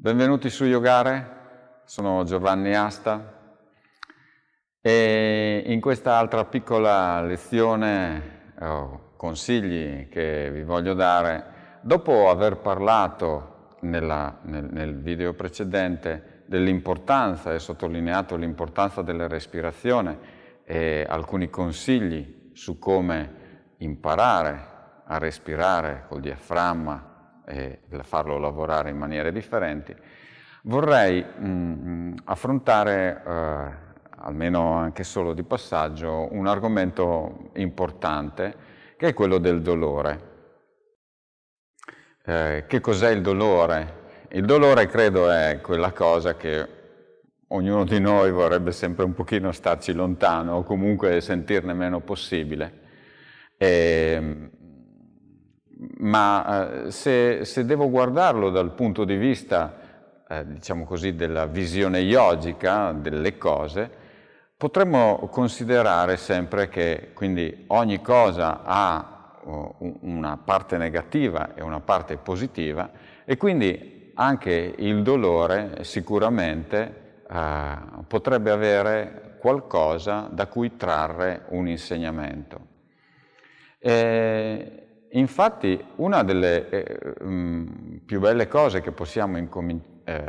Benvenuti su Yogare, sono Giovanni Asta e in questa altra piccola lezione eh, o consigli che vi voglio dare, dopo aver parlato nella, nel, nel video precedente dell'importanza e sottolineato l'importanza della respirazione e alcuni consigli su come imparare a respirare col diaframma e farlo lavorare in maniere differenti, vorrei mh, mm, mm, affrontare, eh, almeno anche solo di passaggio, un argomento importante che è quello del dolore. Eh, che cos'è il dolore? Il dolore credo è quella cosa che ognuno di noi vorrebbe sempre un pochino starci lontano o comunque sentirne meno possibile. E, ehm, ma eh, se, se, devo guardarlo dal punto di vista, eh, diciamo così, della visione yogica delle cose, potremmo considerare sempre che quindi ogni cosa ha eh, una parte negativa e una parte positiva e quindi anche il dolore sicuramente eh, potrebbe avere qualcosa da cui trarre un insegnamento. E eh, infatti una delle eh, mh, mm, più belle cose che possiamo eh,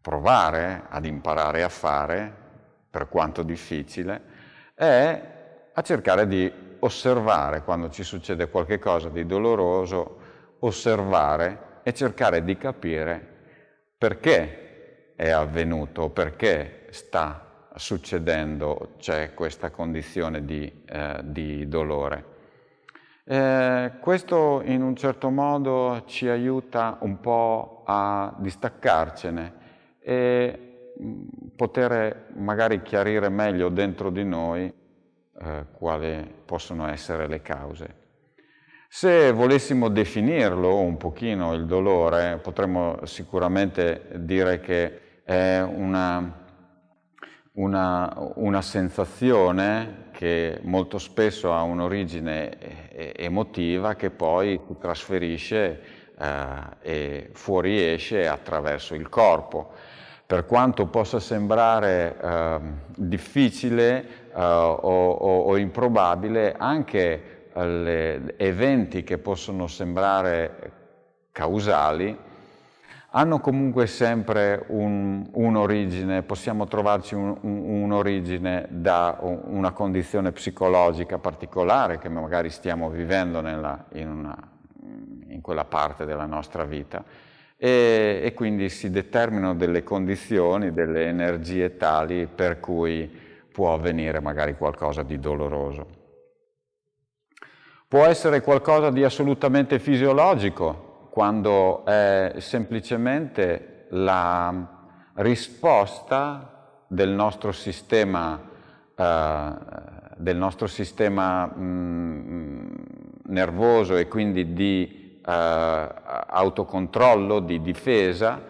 provare eh, ad imparare a fare, per quanto difficile, è a cercare di osservare quando ci succede qualcosa di doloroso, osservare e cercare di capire perché è avvenuto, perché sta succedendo, c'è questa condizione di, eh, di dolore. Eh, questo in un certo modo ci aiuta un po' a distaccarcene e mm, poter magari chiarire meglio dentro di noi eh, quali possono essere le cause. Se volessimo definirlo un pochino il dolore, potremmo sicuramente dire che è una, una, una sensazione che molto spesso ha un'origine eh, emotiva che poi si trasferisce eh, e fuoriesce attraverso il corpo. Per quanto possa sembrare eh, difficile eh, o, o, o, improbabile, anche gli eh, eventi che possono sembrare causali hanno comunque sempre un'origine, un possiamo trovarci un'origine un, da una condizione psicologica particolare che magari stiamo vivendo nella, in, una, in, quella parte della nostra vita e, e, quindi si determinano delle condizioni, delle energie tali per cui può avvenire magari qualcosa di doloroso. Può essere qualcosa di assolutamente fisiologico, quando è semplicemente la risposta del nostro sistema, eh, del nostro sistema mh, mm, nervoso e quindi di eh, autocontrollo, di difesa,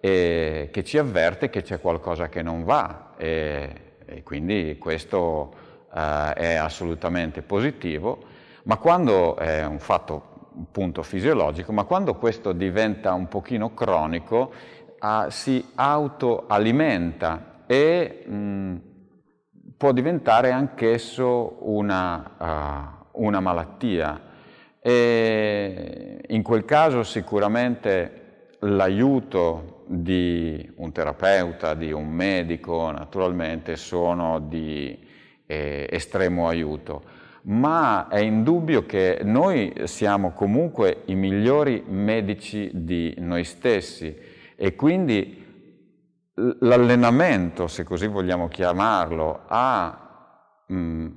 eh, che ci avverte che c'è qualcosa che non va e, e quindi questo eh, è assolutamente positivo, ma quando è un fatto punto fisiologico, ma quando questo diventa un pochino cronico ah, si autoalimenta e mh, mm, può diventare anch'esso una, uh, una malattia. E in quel caso sicuramente l'aiuto di un terapeuta, di un medico, naturalmente sono di eh, estremo aiuto ma è indubbio che noi siamo comunque i migliori medici di noi stessi e quindi l'allenamento, se così vogliamo chiamarlo, a mm,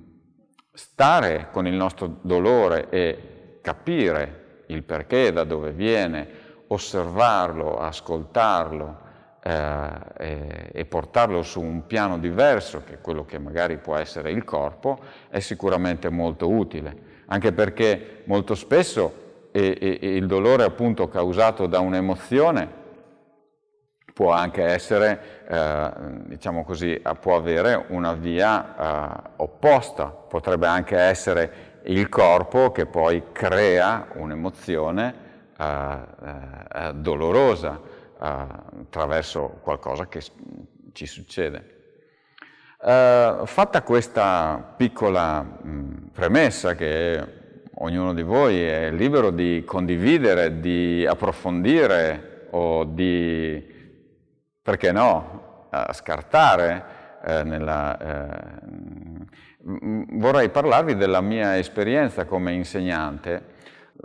stare con il nostro dolore e capire il perché, da dove viene, osservarlo, ascoltarlo, eh, e, portarlo su un piano diverso che quello che magari può essere il corpo è sicuramente molto utile, anche perché molto spesso e, e, il dolore appunto causato da un'emozione può anche essere, eh, diciamo così, può avere una via eh, opposta, potrebbe anche essere il corpo che poi crea un'emozione eh, eh dolorosa eh, attraverso qualcosa che ci succede. Uh, fatta questa piccola mh, premessa che ognuno di voi è libero di condividere, di approfondire o di, perché no, scartare, uh, nella, vorrei parlarvi della mia esperienza come insegnante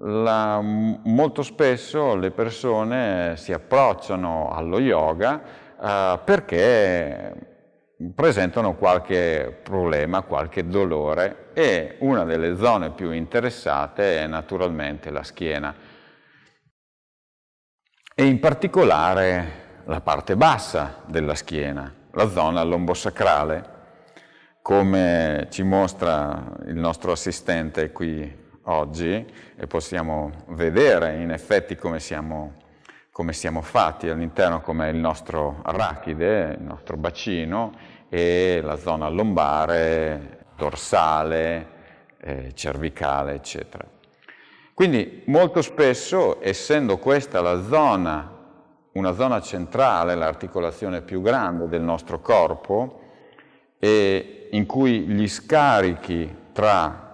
la, molto spesso le persone si approcciano allo yoga eh, perché presentano qualche problema, qualche dolore e una delle zone più interessate è naturalmente la schiena e in particolare la parte bassa della schiena, la zona lombosacrale, come ci mostra il nostro assistente qui oggi e possiamo vedere in effetti come siamo, come siamo fatti all'interno, come il nostro arachide, il nostro bacino e la zona lombare, dorsale, eh, cervicale, eccetera. Quindi molto spesso, essendo questa la zona, una zona centrale, l'articolazione più grande del nostro corpo, e in cui gli scarichi tra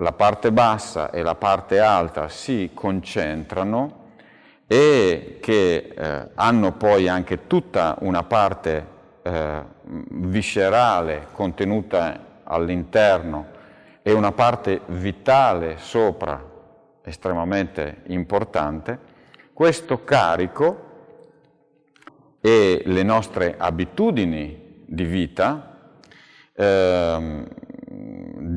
la parte bassa e la parte alta si concentrano e che eh, hanno poi anche tutta una parte eh, viscerale contenuta all'interno e una parte vitale sopra estremamente importante, questo carico e le nostre abitudini di vita eh,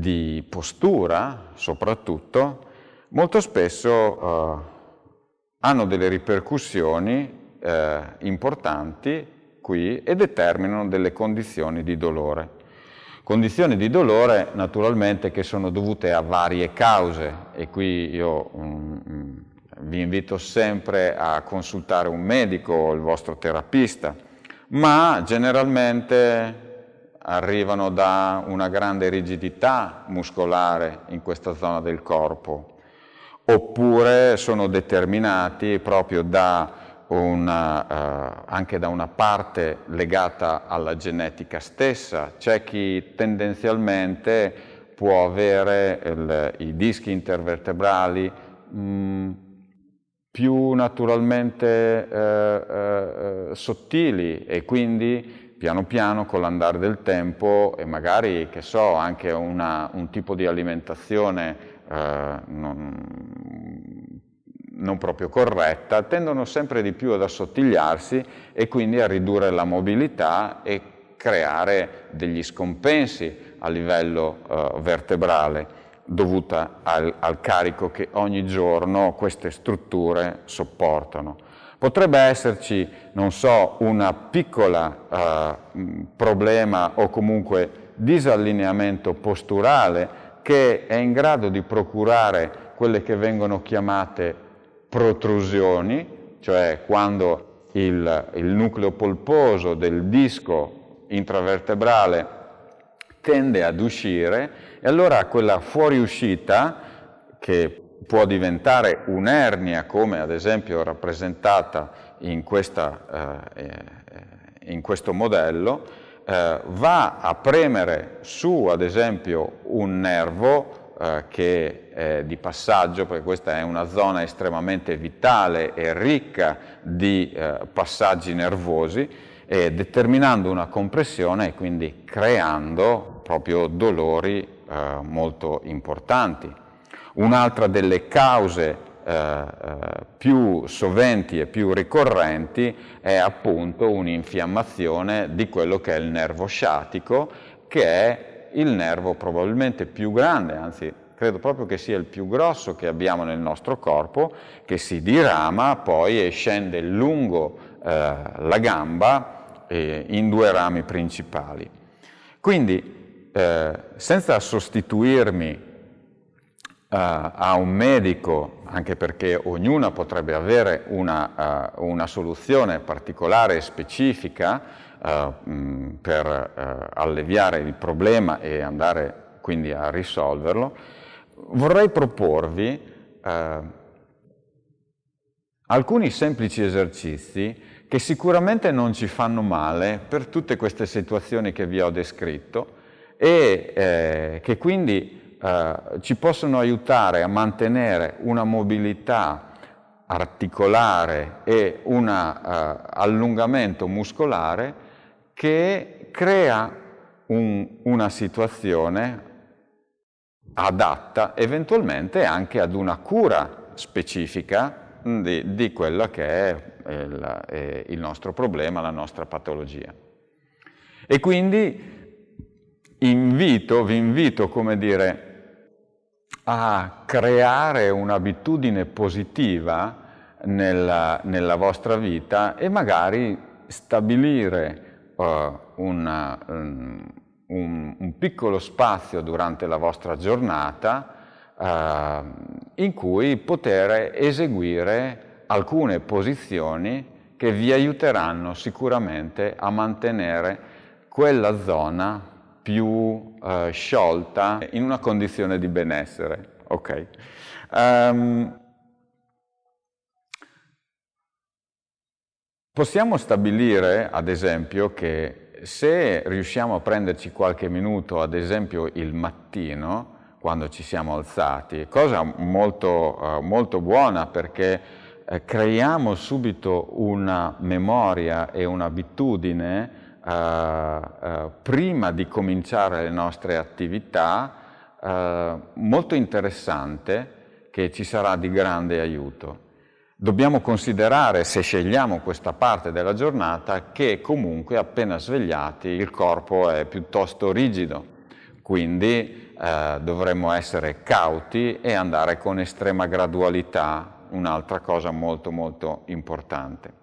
di postura, soprattutto, molto spesso eh, hanno delle ripercussioni eh, importanti qui e determinano delle condizioni di dolore. Condizioni di dolore naturalmente che sono dovute a varie cause e qui io mm, mm vi invito sempre a consultare un medico o il vostro terapista, ma generalmente arrivano da una grande rigidità muscolare in questa zona del corpo, oppure sono determinati proprio da una, eh, anche da una parte legata alla genetica stessa. C'è chi tendenzialmente può avere il, i dischi intervertebrali mh, mm, più naturalmente eh, eh, eh, sottili e quindi piano piano con l'andare del tempo e magari, che so, anche una, un tipo di alimentazione eh, non, non proprio corretta, tendono sempre di più ad assottigliarsi e quindi a ridurre la mobilità e creare degli scompensi a livello eh, vertebrale dovuta al, al carico che ogni giorno queste strutture sopportano. Potrebbe esserci, non so, un piccolo eh, mm, problema o comunque disallineamento posturale che è in grado di procurare quelle che vengono chiamate protrusioni, cioè quando il, il nucleo polposo del disco intravertebrale tende ad uscire e allora quella fuoriuscita che può diventare un'ernia, come ad esempio rappresentata in, questa, eh, eh, in questo modello, eh, va a premere su, ad esempio, un nervo eh, che è di passaggio, perché questa è una zona estremamente vitale e ricca di eh, passaggi nervosi, determinando una compressione e quindi creando proprio dolori eh, molto importanti. Un'altra delle cause eh, eh più soventi e più ricorrenti è appunto un'infiammazione di quello che è il nervo sciatico, che è il nervo probabilmente più grande, anzi credo proprio che sia il più grosso che abbiamo nel nostro corpo, che si dirama poi e scende lungo eh, la gamba eh, in due rami principali. Quindi, eh, senza sostituirmi eh, a un medico, anche perché ognuna potrebbe avere una, uh, una soluzione particolare e specifica uh, mh, per uh, alleviare il problema e andare quindi a risolverlo, vorrei proporvi alcuni semplici esercizi che sicuramente non ci fanno male per tutte queste situazioni che vi ho descritto e eh, che quindi eh, ci possono aiutare a mantenere una mobilità articolare e un eh, allungamento muscolare che crea un, una situazione adatta eventualmente anche ad una cura specifica di, di quella che è il, eh, è il nostro problema, la nostra patologia. E quindi invito, vi invito, come dire, a creare un'abitudine positiva nella, nella, vostra vita e magari stabilire uh, eh, una, um, eh, un, un, piccolo spazio durante la vostra giornata uh, in cui poter eseguire alcune posizioni che vi aiuteranno sicuramente a mantenere quella zona più eh, sciolta in una condizione di benessere. Ok. Um, possiamo stabilire, ad esempio, che se riusciamo a prenderci qualche minuto, ad esempio il mattino, quando ci siamo alzati, cosa molto, eh, molto buona perché eh, creiamo subito una memoria e un'abitudine eh, eh, prima di cominciare le nostre attività eh, molto interessante che ci sarà di grande aiuto. Dobbiamo considerare, se scegliamo questa parte della giornata, che comunque appena svegliati il corpo è piuttosto rigido, quindi eh, dovremmo essere cauti e andare con estrema gradualità, un'altra cosa molto molto importante.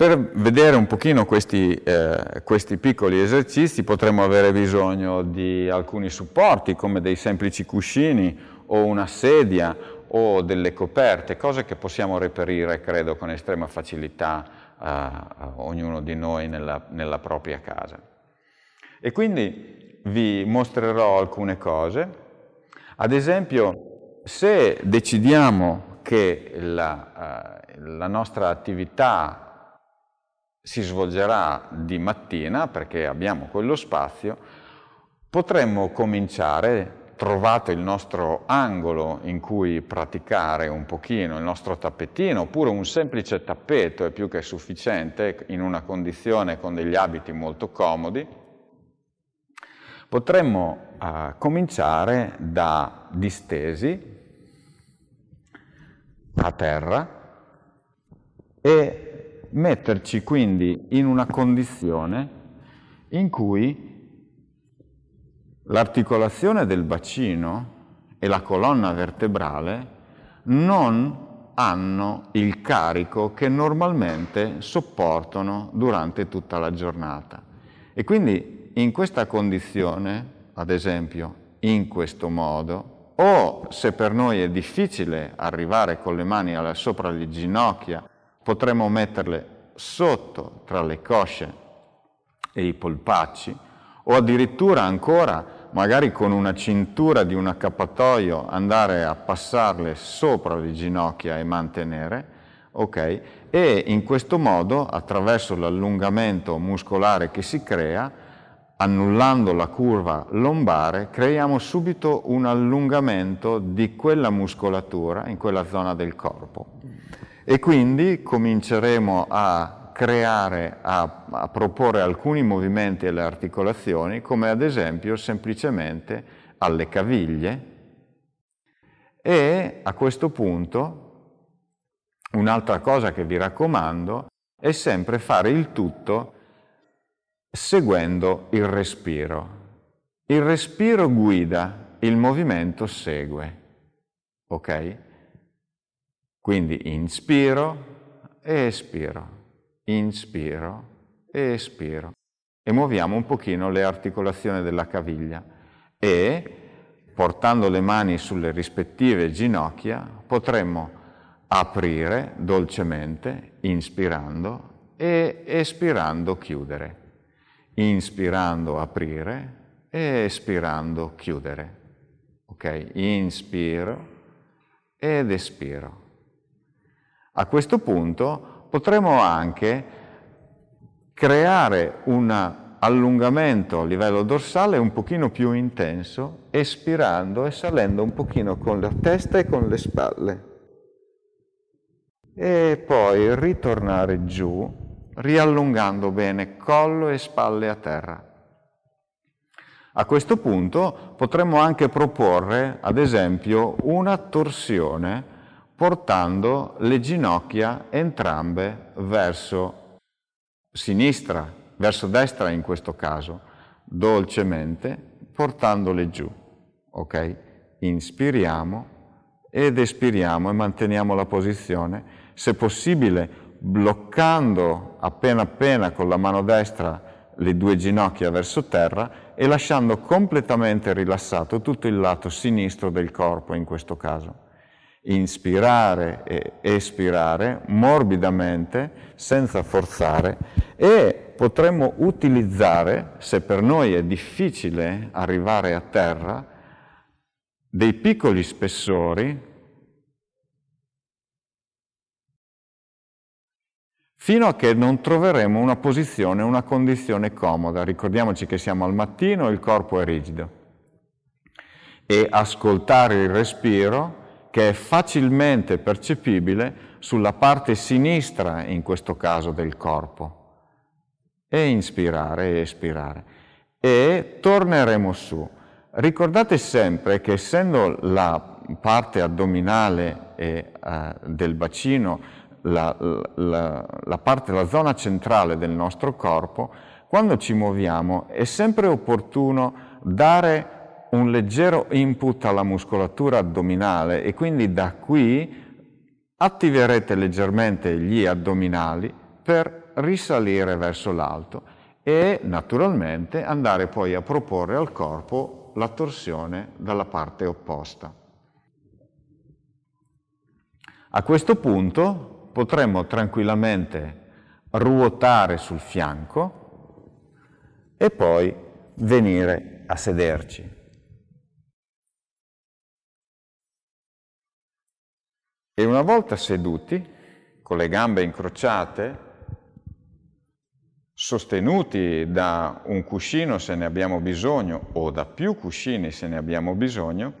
Per vedere un pochino questi, eh, questi, piccoli esercizi potremmo avere bisogno di alcuni supporti come dei semplici cuscini o una sedia o delle coperte, cose che possiamo reperire credo con estrema facilità eh, ognuno di noi nella, nella propria casa. E quindi vi mostrerò alcune cose, ad esempio se decidiamo che la, eh, la nostra attività si svolgerà di mattina perché abbiamo quello spazio, potremmo cominciare, trovato il nostro angolo in cui praticare un pochino il nostro tappetino, oppure un semplice tappeto è più che sufficiente in una condizione con degli abiti molto comodi, potremmo eh, cominciare da distesi a terra e metterci quindi in una condizione in cui l'articolazione del bacino e la colonna vertebrale non hanno il carico che normalmente sopportano durante tutta la giornata. E quindi in questa condizione, ad esempio in questo modo, o se per noi è difficile arrivare con le mani sopra le ginocchia potremmo metterle sotto tra le cosce e i polpacci o addirittura ancora magari con una cintura di un accappatoio andare a passarle sopra le ginocchia e mantenere, ok? E in questo modo, attraverso l'allungamento muscolare che si crea, annullando la curva lombare, creiamo subito un allungamento di quella muscolatura in quella zona del corpo e quindi cominceremo a creare, a, a proporre alcuni movimenti alle articolazioni, come ad esempio semplicemente alle caviglie e a questo punto un'altra cosa che vi raccomando è sempre fare il tutto seguendo il respiro. Il respiro guida, il movimento segue. Ok? Quindi inspiro e espiro, inspiro e espiro. E muoviamo un pochino le articolazioni della caviglia e portando le mani sulle rispettive ginocchia potremmo aprire dolcemente, inspirando e espirando chiudere. Inspirando aprire e espirando chiudere. Ok? Inspiro ed espiro. A questo punto potremo anche creare un allungamento a livello dorsale un pochino più intenso, espirando e salendo un pochino con la testa e con le spalle. E poi ritornare giù riallungando bene collo e spalle a terra. A questo punto potremmo anche proporre, ad esempio, una torsione portando le ginocchia entrambe verso sinistra, verso destra in questo caso, dolcemente portandole giù. Ok? Inspiriamo ed espiriamo e manteniamo la posizione, se possibile bloccando appena appena con la mano destra le due ginocchia verso terra e lasciando completamente rilassato tutto il lato sinistro del corpo in questo caso inspirare e espirare morbidamente, senza forzare, e potremmo utilizzare, se per noi è difficile arrivare a terra, dei piccoli spessori fino a che non troveremo una posizione, una condizione comoda. Ricordiamoci che siamo al mattino, e il corpo è rigido e ascoltare il respiro che è facilmente percepibile sulla parte sinistra, in questo caso, del corpo. E inspirare e espirare. E torneremo su. Ricordate sempre che essendo la parte addominale e, eh, del bacino la, la, la, parte, la zona centrale del nostro corpo, quando ci muoviamo è sempre opportuno dare un leggero input alla muscolatura addominale e quindi da qui attiverete leggermente gli addominali per risalire verso l'alto e naturalmente andare poi a proporre al corpo la torsione dalla parte opposta. A questo punto potremmo tranquillamente ruotare sul fianco e poi venire a sederci. E una volta seduti, con le gambe incrociate, sostenuti da un cuscino se ne abbiamo bisogno o da più cuscini se ne abbiamo bisogno,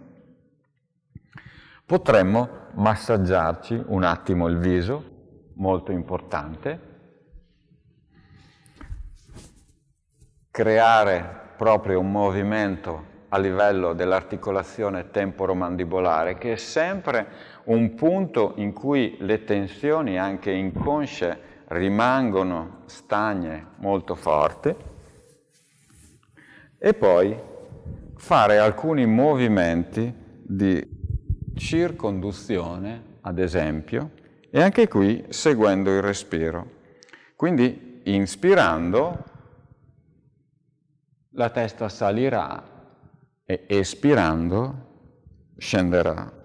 potremmo massaggiarci un attimo il viso, molto importante, creare proprio un movimento a livello dell'articolazione temporomandibolare che è sempre un punto in cui le tensioni anche inconsce rimangono stagne molto forti e poi fare alcuni movimenti di circonduzione, ad esempio, e anche qui seguendo il respiro. Quindi inspirando la testa salirà e espirando scenderà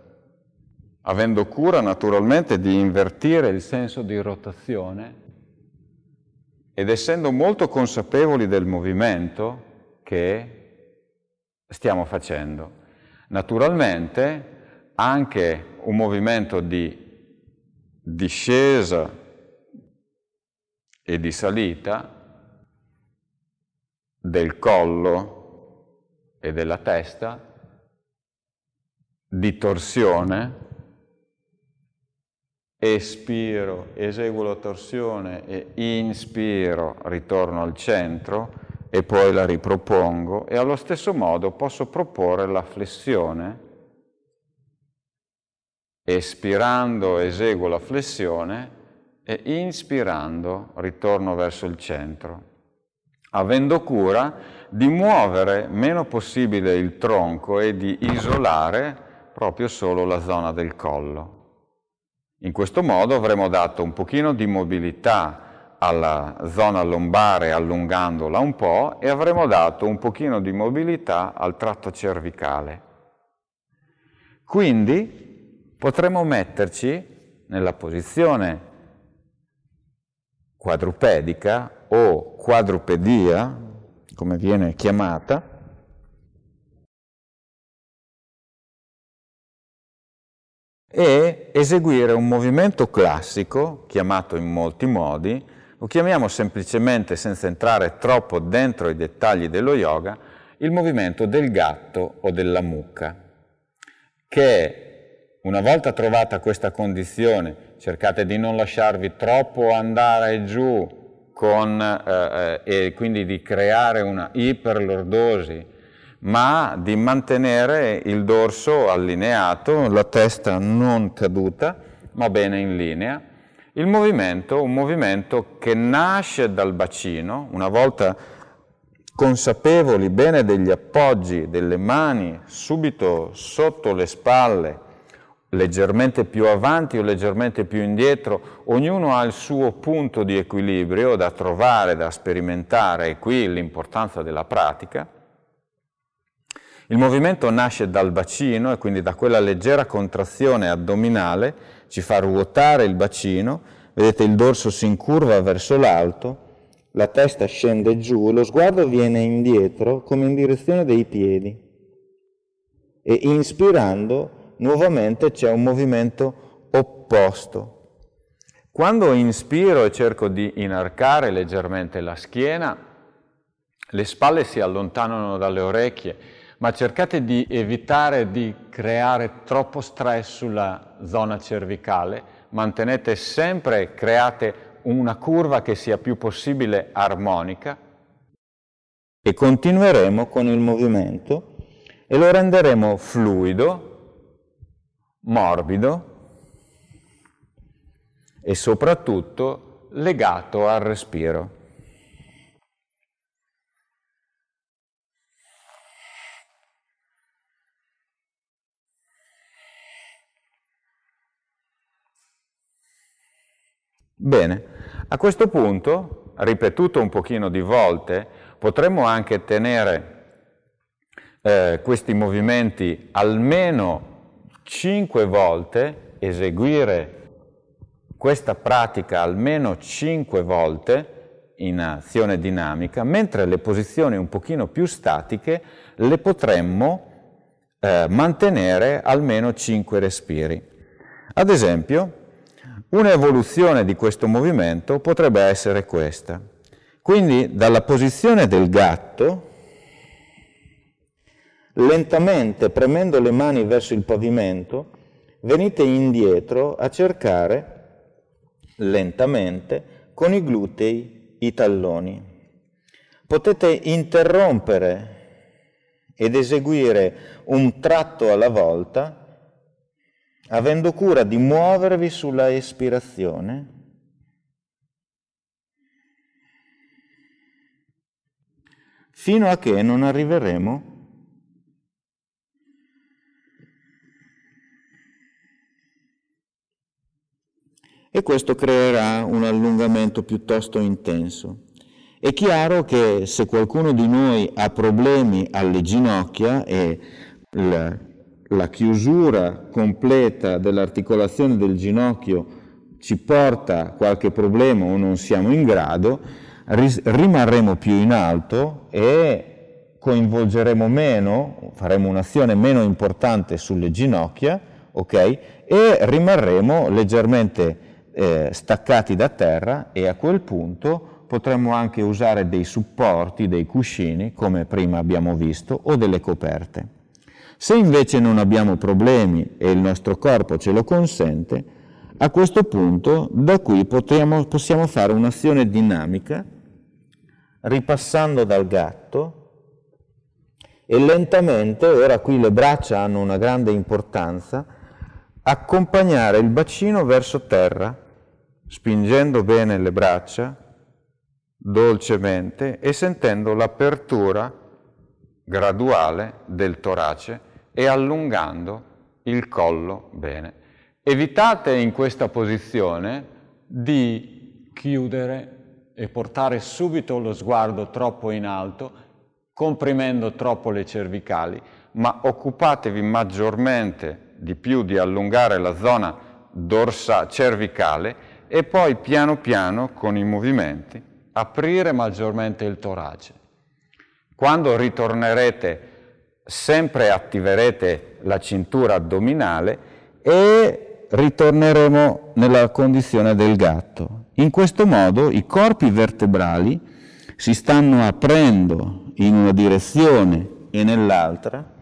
avendo cura naturalmente di invertire il senso di rotazione ed essendo molto consapevoli del movimento che stiamo facendo. Naturalmente anche un movimento di discesa e di salita del collo e della testa, di torsione, espiro, eseguo la torsione e inspiro, ritorno al centro e poi la ripropongo e allo stesso modo posso proporre la flessione. Espirando eseguo la flessione e inspirando ritorno verso il centro, avendo cura di muovere meno possibile il tronco e di isolare proprio solo la zona del collo. In questo modo avremo dato un pochino di mobilità alla zona lombare allungandola un po' e avremo dato un pochino di mobilità al tratto cervicale. Quindi potremo metterci nella posizione quadrupedica o quadrupedia, come viene chiamata, e eseguire un movimento classico, chiamato in molti modi, lo chiamiamo semplicemente, senza entrare troppo dentro i dettagli dello yoga, il movimento del gatto o della mucca, che una volta trovata questa condizione, cercate di non lasciarvi troppo andare giù con, eh, eh e quindi di creare una iperlordosi ma di mantenere il dorso allineato, la testa non caduta, ma bene in linea. Il movimento, un movimento che nasce dal bacino, una volta consapevoli bene degli appoggi delle mani subito sotto le spalle, leggermente più avanti o leggermente più indietro, ognuno ha il suo punto di equilibrio da trovare, da sperimentare, e qui l'importanza della pratica. Il movimento nasce dal bacino e quindi da quella leggera contrazione addominale, ci fa ruotare il bacino, vedete il dorso si incurva verso l'alto, la testa scende giù, lo sguardo viene indietro come in direzione dei piedi e inspirando nuovamente c'è un movimento opposto. Quando inspiro e cerco di inarcare leggermente la schiena, le spalle si allontanano dalle orecchie, ma cercate di evitare di creare troppo stress sulla zona cervicale, mantenete sempre, create una curva che sia più possibile armonica e continueremo con il movimento e lo renderemo fluido, morbido e soprattutto legato al respiro. Bene, a questo punto, ripetuto un pochino di volte, potremmo anche tenere eh, questi movimenti almeno 5 volte, eseguire questa pratica almeno 5 volte in azione dinamica, mentre le posizioni un pochino più statiche le potremmo eh, mantenere almeno 5 respiri. Ad esempio, Un'evoluzione di questo movimento potrebbe essere questa. Quindi dalla posizione del gatto, lentamente premendo le mani verso il pavimento, venite indietro a cercare lentamente con i glutei i talloni. Potete interrompere ed eseguire un tratto alla volta avendo cura di muovervi sulla espirazione, fino a che non arriveremo e questo creerà un allungamento piuttosto intenso. È chiaro che se qualcuno di noi ha problemi alle ginocchia e il la chiusura completa dell'articolazione del ginocchio ci porta qualche problema o non siamo in grado, rimarremo più in alto e coinvolgeremo meno, faremo un'azione meno importante sulle ginocchia, ok? E rimarremo leggermente eh, staccati da terra e a quel punto potremmo anche usare dei supporti, dei cuscini, come prima abbiamo visto, o delle coperte. Se invece non abbiamo problemi e il nostro corpo ce lo consente, a questo punto da qui potiamo, possiamo fare un'azione dinamica ripassando dal gatto e lentamente, ora qui le braccia hanno una grande importanza, accompagnare il bacino verso terra, spingendo bene le braccia, dolcemente e sentendo l'apertura graduale del torace e allungando il collo bene. Evitate in questa posizione di chiudere e portare subito lo sguardo troppo in alto, comprimendo troppo le cervicali, ma occupatevi maggiormente di più di allungare la zona dorsa cervicale e poi piano piano con i movimenti aprire maggiormente il torace. Quando ritornerete, sempre attiverete la cintura addominale e ritorneremo nella condizione del gatto. In questo modo i corpi vertebrali si stanno aprendo in una direzione e nell'altra.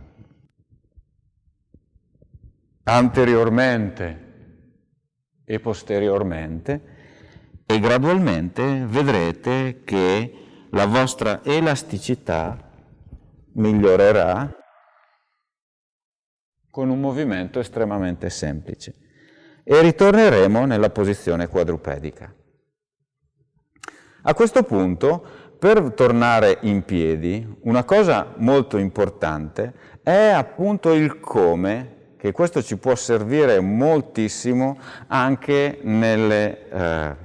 Anteriormente e posteriormente e gradualmente vedrete che la vostra elasticità migliorerà con un movimento estremamente semplice e ritorneremo nella posizione quadrupedica. A questo punto, per tornare in piedi, una cosa molto importante è appunto il come, che questo ci può servire moltissimo anche nelle, eh,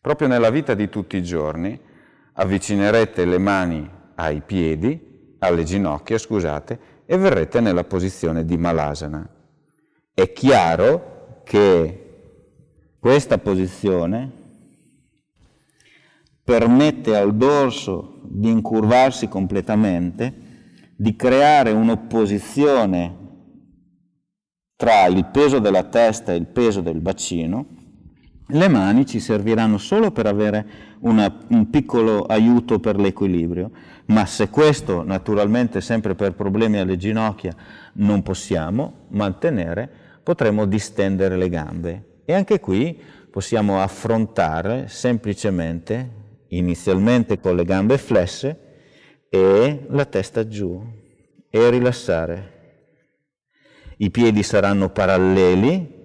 proprio nella vita di tutti i giorni, avvicinerete le mani ai piedi, alle ginocchia, scusate, e verrete nella posizione di malasana. È chiaro che questa posizione permette al dorso di incurvarsi completamente, di creare un'opposizione tra il peso della testa e il peso del bacino, le mani ci serviranno solo per avere una, un piccolo aiuto per l'equilibrio, ma se questo naturalmente sempre per problemi alle ginocchia non possiamo mantenere, potremo distendere le gambe. E anche qui possiamo affrontare semplicemente, inizialmente con le gambe flesse e la testa giù e rilassare. I piedi saranno paralleli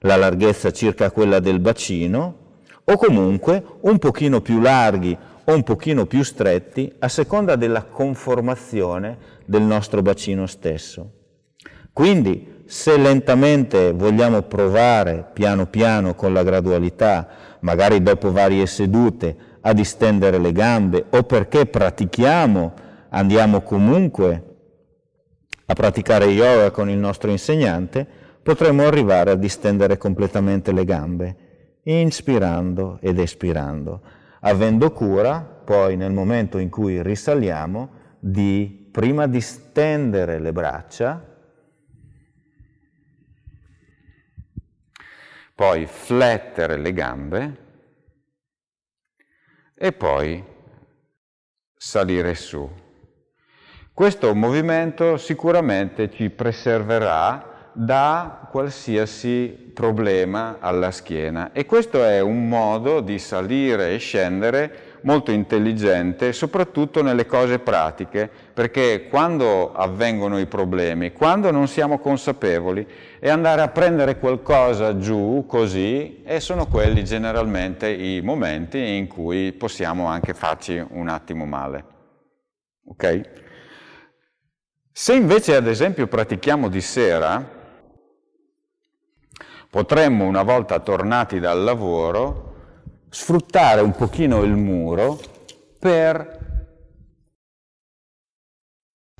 la larghezza circa quella del bacino, o comunque un pochino più larghi o un pochino più stretti a seconda della conformazione del nostro bacino stesso. Quindi se lentamente vogliamo provare piano piano con la gradualità, magari dopo varie sedute, a distendere le gambe o perché pratichiamo, andiamo comunque a praticare yoga con il nostro insegnante, potremmo arrivare a distendere completamente le gambe, inspirando ed espirando, avendo cura poi nel momento in cui risaliamo di prima distendere le braccia, poi flettere le gambe e poi salire su. Questo movimento sicuramente ci preserverà da qualsiasi problema alla schiena e questo è un modo di salire e scendere molto intelligente, soprattutto nelle cose pratiche, perché quando avvengono i problemi, quando non siamo consapevoli, e andare a prendere qualcosa giù così e sono quelli generalmente i momenti in cui possiamo anche farci un attimo male. Ok? Se invece ad esempio pratichiamo di sera, Potremmo, una volta tornati dal lavoro, sfruttare un pochino il muro per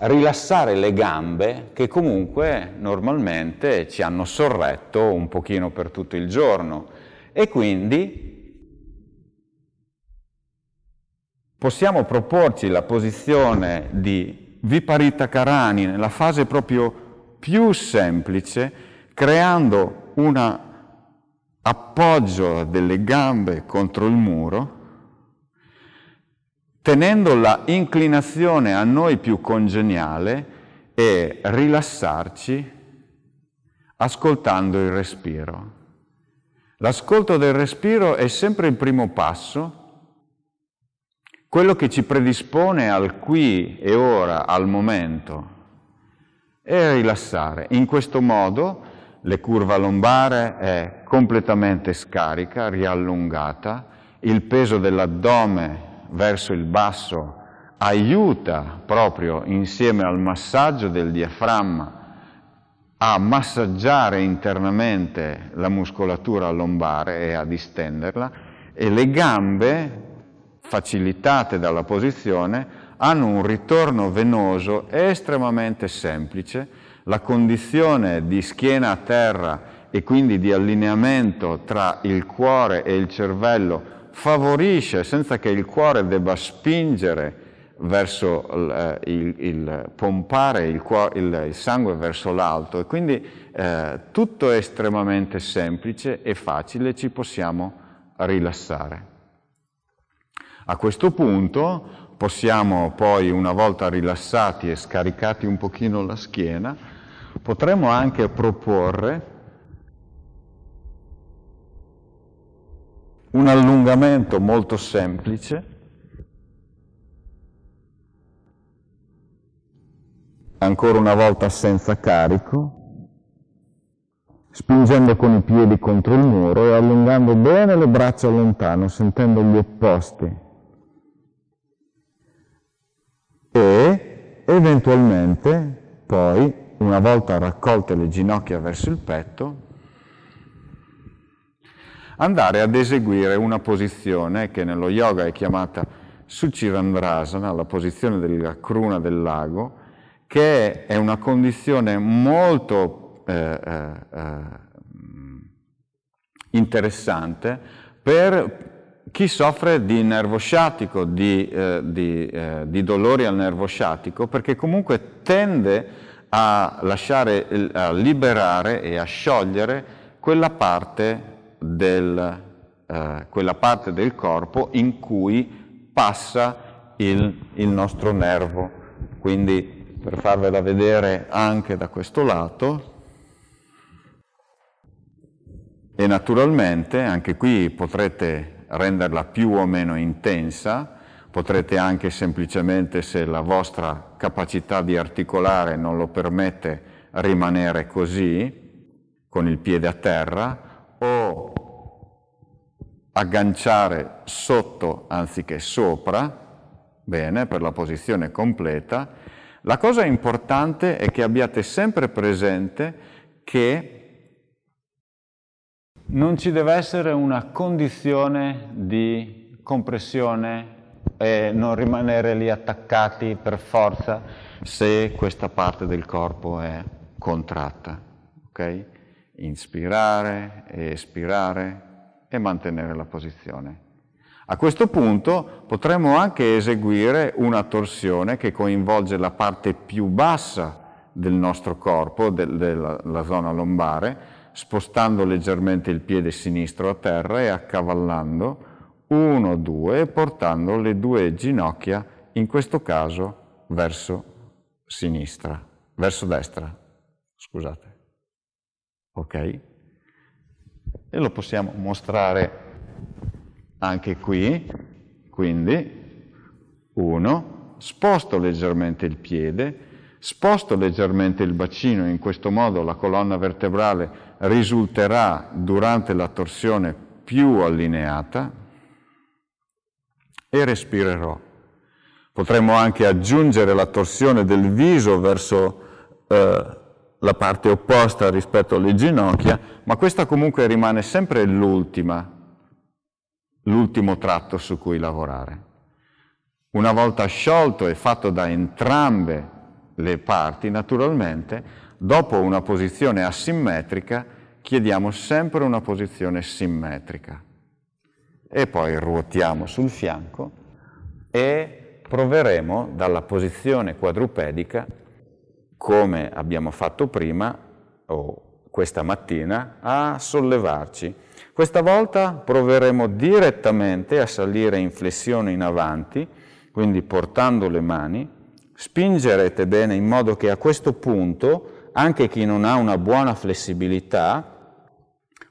rilassare le gambe che comunque normalmente ci hanno sorretto un pochino per tutto il giorno e quindi possiamo proporci la posizione di Viparita Karani nella fase proprio più semplice creando un appoggio delle gambe contro il muro, tenendo la inclinazione a noi più congeniale e rilassarci ascoltando il respiro. L'ascolto del respiro è sempre il primo passo, quello che ci predispone al qui e ora, al momento, e rilassare. In questo modo le curva lombare è completamente scarica, riallungata, il peso dell'addome verso il basso aiuta proprio insieme al massaggio del diaframma a massaggiare internamente la muscolatura lombare e a distenderla e le gambe, facilitate dalla posizione, hanno un ritorno venoso estremamente semplice la condizione di schiena a terra e quindi di allineamento tra il cuore e il cervello favorisce senza che il cuore debba spingere verso eh, il, il, pompare il, cuore, il, il sangue verso l'alto e quindi eh, tutto è estremamente semplice e facile, ci possiamo rilassare. A questo punto possiamo poi una volta rilassati e scaricati un pochino la schiena potremmo anche proporre un allungamento molto semplice, ancora una volta senza carico, spingendo con i piedi contro il muro e allungando bene le braccia lontano, sentendo gli opposti. E eventualmente poi una volta raccolte le ginocchia verso il petto, andare ad eseguire una posizione che nello yoga è chiamata Suchivandrasana, la posizione della cruna del lago, che è una condizione molto eh, eh, eh interessante per chi soffre di nervo sciatico, di, eh, di, eh, di dolori al nervo sciatico, perché comunque tende a a lasciare, a liberare e a sciogliere quella parte del, eh, quella parte del corpo in cui passa il, il nostro nervo. Quindi per farvela vedere anche da questo lato, e naturalmente anche qui potrete renderla più o meno intensa, potrete anche semplicemente, se la vostra capacità di articolare non lo permette, rimanere così, con il piede a terra, o agganciare sotto anziché sopra, bene, per la posizione completa. La cosa importante è che abbiate sempre presente che non ci deve essere una condizione di compressione e non rimanere lì attaccati per forza se questa parte del corpo è contratta. Okay? Inspirare, espirare e mantenere la posizione. A questo punto potremmo anche eseguire una torsione che coinvolge la parte più bassa del nostro corpo, del, della zona lombare, spostando leggermente il piede sinistro a terra e accavallando 1, 2 portando le due ginocchia, in questo caso, verso sinistra, verso destra, scusate. Ok? E lo possiamo mostrare anche qui, quindi 1, sposto leggermente il piede, sposto leggermente il bacino, in questo modo la colonna vertebrale risulterà durante la torsione più allineata, e respirerò. Potremmo anche aggiungere la torsione del viso verso eh, la parte opposta rispetto alle ginocchia, ma questa comunque rimane sempre l'ultima, l'ultimo tratto su cui lavorare. Una volta sciolto e fatto da entrambe le parti, naturalmente, dopo una posizione asimmetrica, chiediamo sempre una posizione simmetrica e poi ruotiamo sul fianco e proveremo dalla posizione quadrupedica, come abbiamo fatto prima o questa mattina, a sollevarci. Questa volta proveremo direttamente a salire in flessione in avanti, quindi portando le mani, spingerete bene in modo che a questo punto anche chi non ha una buona flessibilità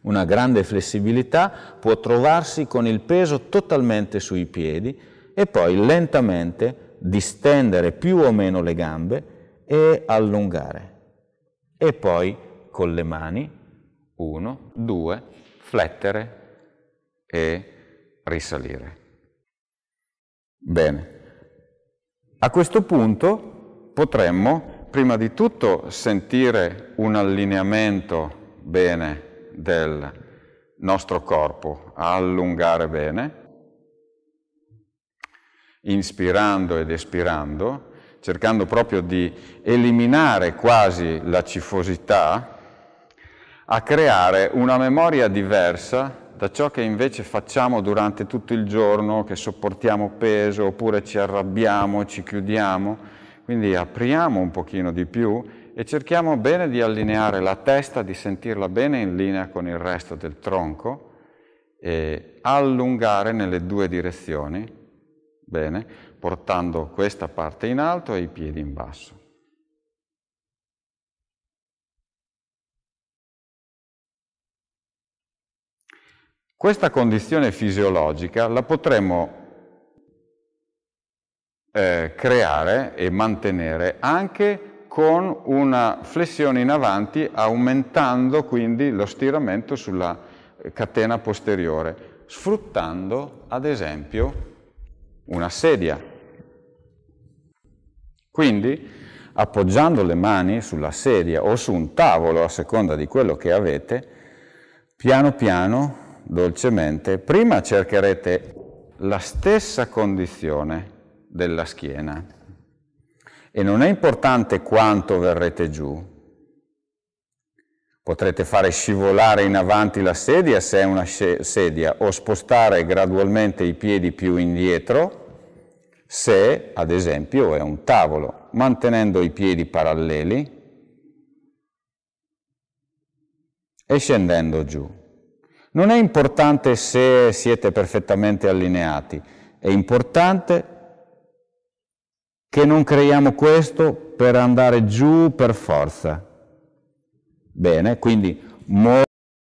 una grande flessibilità, può trovarsi con il peso totalmente sui piedi e poi lentamente distendere più o meno le gambe e allungare. E poi con le mani, uno, due, flettere e risalire. Bene. A questo punto potremmo prima di tutto sentire un allineamento bene del nostro corpo a allungare bene, inspirando ed espirando, cercando proprio di eliminare quasi la cifosità, a creare una memoria diversa da ciò che invece facciamo durante tutto il giorno, che sopportiamo peso, oppure ci arrabbiamo, ci chiudiamo. Quindi apriamo un pochino di più e cerchiamo bene di allineare la testa, di sentirla bene in linea con il resto del tronco e allungare nelle due direzioni, bene, portando questa parte in alto e i piedi in basso. Questa condizione fisiologica la potremmo eh, creare e mantenere anche con una flessione in avanti aumentando quindi lo stiramento sulla eh, catena posteriore, sfruttando ad esempio una sedia. Quindi appoggiando le mani sulla sedia o su un tavolo a seconda di quello che avete, piano piano, dolcemente, prima cercherete la stessa condizione della schiena e non è importante quanto verrete giù. Potrete fare scivolare in avanti la sedia se è una sedia o spostare gradualmente i piedi più indietro se, ad esempio, è un tavolo, mantenendo i piedi paralleli e scendendo giù. Non è importante se siete perfettamente allineati, è importante che non creiamo questo per andare giù per forza. Bene, quindi